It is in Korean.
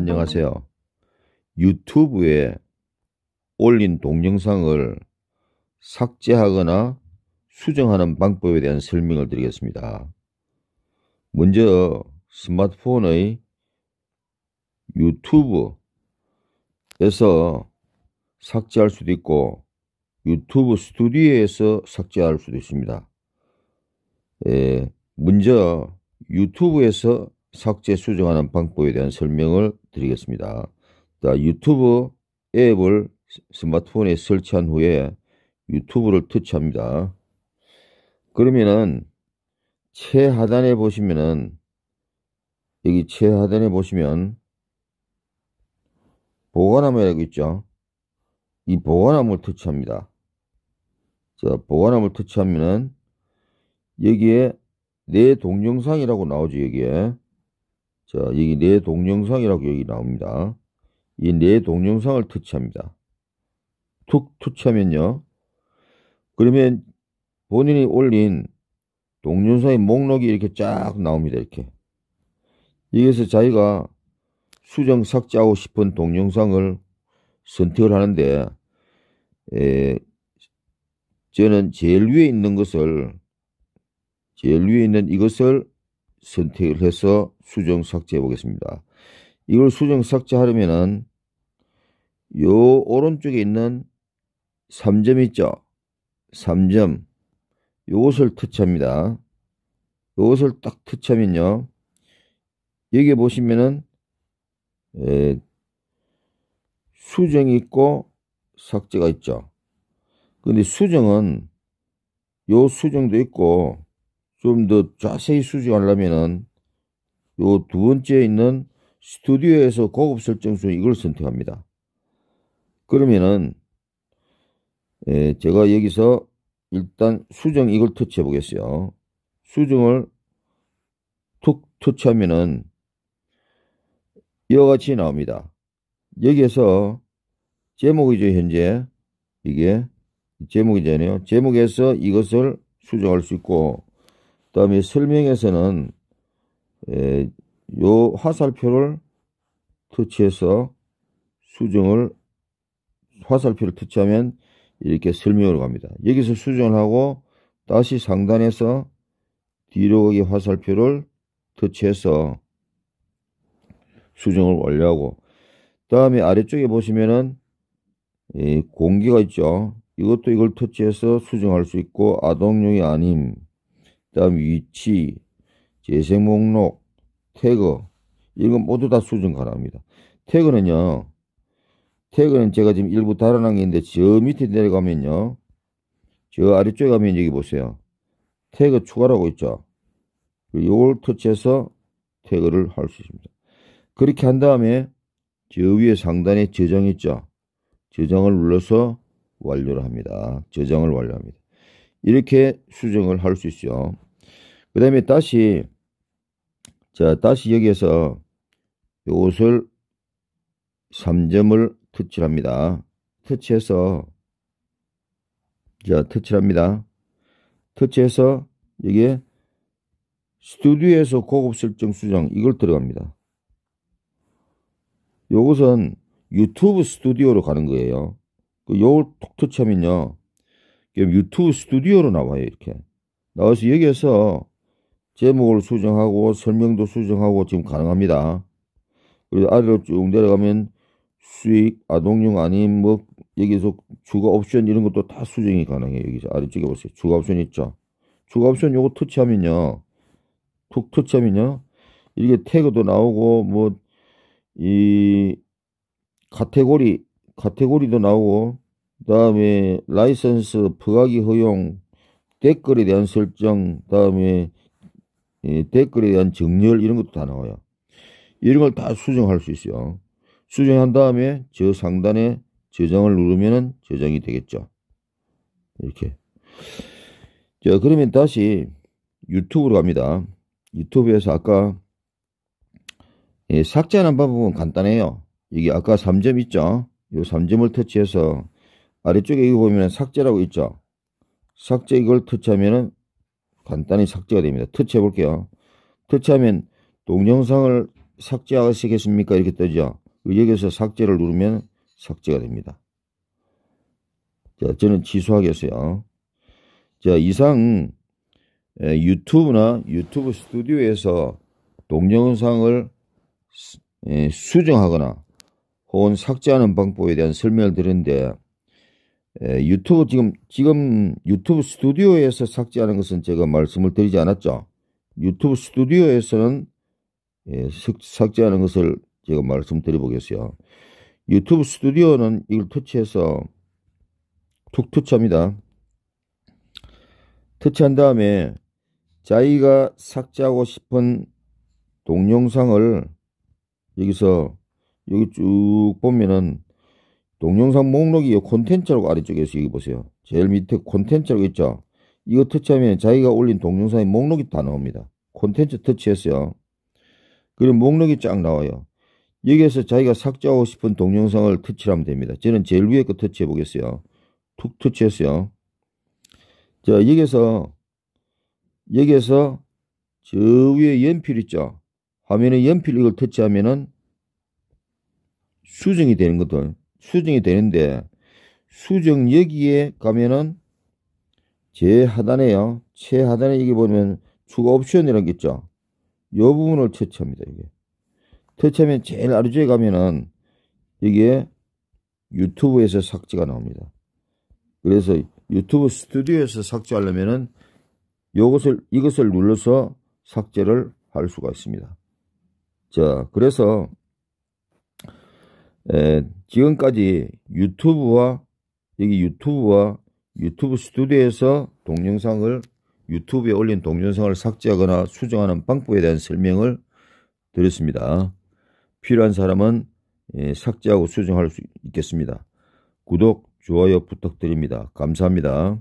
안녕하세요. 유튜브에 올린 동영상을 삭제하거나 수정하는 방법에 대한 설명을 드리겠습니다. 먼저 스마트폰의 유튜브에서 삭제할 수도 있고 유튜브 스튜디오에서 삭제할 수도 있습니다. 예, 먼저 유튜브에서 삭제 수정하는 방법에 대한 설명을 드리겠습니다. 자, 유튜브 앱을 스마트폰에 설치한 후에 유튜브를 터치합니다. 그러면은 최하단에 보시면은 여기 최하단에 보시면 보관함이라고 있죠. 이 보관함을 터치합니다. 자, 보관함을 터치하면은 여기에 내 동영상이라고 나오죠, 여기에. 자, 여기 내 동영상이라고 여기 나옵니다. 이 내 동영상을 터치합니다. 툭 터치하면요. 그러면 본인이 올린 동영상의 목록이 이렇게 쫙 나옵니다. 이렇게. 여기서 자기가 수정 삭제하고 싶은 동영상을 선택을 하는데 에, 저는 제일 위에 있는 것을 제일 위에 있는 이것을 선택을 해서 수정 삭제해 보겠습니다. 이걸 수정 삭제하려면은 요 오른쪽에 있는 3점 있죠? 3점 요것을 터치합니다. 요것을 딱 터치하면요. 여기 보시면은 에, 수정이 있고 삭제가 있죠. 근데 수정은 요 수정도 있고 좀더 자세히 수정하려면은 요 두 번째 있는 스튜디오에서 고급 설정 수 이걸 선택합니다. 그러면은 예, 제가 여기서 일단 수정 이걸 터치해 보겠어요. 수정을 툭 터치하면은 이와 같이 나옵니다. 여기에서 제목이죠 현재 이게 제목이잖아요. 제목에서 이것을 수정할 수 있고 다음에 설명에서는 에, 예, 화살표를 터치해서 수정을 화살표를 터치하면 이렇게 설명으로 갑니다. 여기서 수정을 하고 다시 상단에서 뒤로 가기 화살표를 터치해서 수정을 완료하고 다음에 아래쪽에 보시면은 예, 공기가 있죠. 이것도 이걸 터치해서 수정할 수 있고 아동용이 아님 다음 위치, 재생 목록, 태그 이건 모두 다 수정 가능합니다. 태그는요. 태그는 제가 지금 일부 달아난 게 있는데 저 밑에 내려가면요. 저 아래쪽에 가면 여기 보세요. 태그 추가라고 있죠. 요걸 터치해서 태그를 할 수 있습니다. 그렇게 한 다음에 저 위에 상단에 저장 있죠. 저장을 눌러서 완료를 합니다. 저장을 완료합니다. 이렇게 수정을 할 수 있죠. 그 다음에 다시, 자, 다시 여기에서 요것을 3점을 터치합니다. 터치해서, 자, 터치합니다. 터치해서 여기에 스튜디오에서 고급 설정 수정 이걸 들어갑니다. 요것은 유튜브 스튜디오로 가는 거예요. 그 요걸 톡 터치하면요. 유튜브 스튜디오로 나와요 이렇게 나와서 여기에서 제목을 수정하고 설명도 수정하고 지금 가능합니다. 그리고 아래로 쭉 내려가면 수익 아동용 아닌 뭐 여기서 주가 옵션 이런 것도 다 수정이 가능해요. 여기서 아래쪽에 보세요. 주가 옵션 있죠. 주가 옵션 요거 터치하면요. 툭 터치하면요. 이렇게 태그도 나오고 뭐 이 카테고리 카테고리도 나오고 다음에 라이선스 부가기 허용 댓글에 대한 설정 다음에 예, 댓글에 대한 정렬 이런 것도 다 나와요. 이런 걸 다 수정할 수 있어요. 수정한 다음에 저 상단에 저장을 누르면 저장이 되겠죠. 이렇게. 자, 그러면 다시 유튜브로 갑니다. 유튜브에서 아까 예, 삭제하는 방법은 간단해요. 여기 아까 3점 있죠? 이 3점을 터치해서 아래쪽에 이거 보면 삭제라고 있죠. 삭제 이걸 터치하면 간단히 삭제가 됩니다. 터치해 볼게요. 터치하면 동영상을 삭제하시겠습니까? 이렇게 뜨죠. 여기서 에 삭제를 누르면 삭제가 됩니다. 자, 저는 취소하겠어요. 자, 이상 유튜브나 유튜브 스튜디오에서 동영상을 수정하거나 혹은 삭제하는 방법에 대한 설명을 드렸는데 예, 유튜브 지금 지금 유튜브 스튜디오에서 삭제하는 것은 제가 말씀을 드리지 않았죠. 유튜브 스튜디오에서는 예, 삭제하는 것을 제가 말씀드려보겠어요. 유튜브 스튜디오는 이걸 터치해서 툭 터치합니다. 터치한 다음에 자기가 삭제하고 싶은 동영상을 여기서 여기 쭉 보면은 동영상 목록이 콘텐츠라고 아래쪽에서 여기 보세요. 제일 밑에 콘텐츠라고 있죠. 이거 터치하면 자기가 올린 동영상의 목록이 다 나옵니다. 콘텐츠 터치했어요. 그리고 목록이 쫙 나와요. 여기에서 자기가 삭제하고 싶은 동영상을 터치하면 됩니다. 저는 제일 위에 거 터치해 보겠어요. 툭 터치했어요. 자, 여기에서, 여기에서 저 위에 연필 있죠? 화면에 연필 이걸 터치하면은 수정이 되는 것들. 수정이 되는데 수정 여기에 가면은 제하단에요. 최하단에 이게 보면 추가 옵션이라는 게 있죠. 요 부분을 터치합니다. 이게. 터치하면 제일 아래쪽에 가면은 이게 유튜브에서 삭제가 나옵니다. 그래서 유튜브 스튜디오에서 삭제하려면은 요것을 이것을 눌러서 삭제를 할 수가 있습니다. 자, 그래서 에, 예, 지금까지 유튜브와 여기 유튜브와 유튜브 스튜디오에서 동영상을 유튜브에 올린 동영상을 삭제하거나 수정하는 방법에 대한 설명을 드렸습니다. 필요한 사람은 예, 삭제하고 수정할 수 있겠습니다. 구독, 좋아요 부탁드립니다. 감사합니다.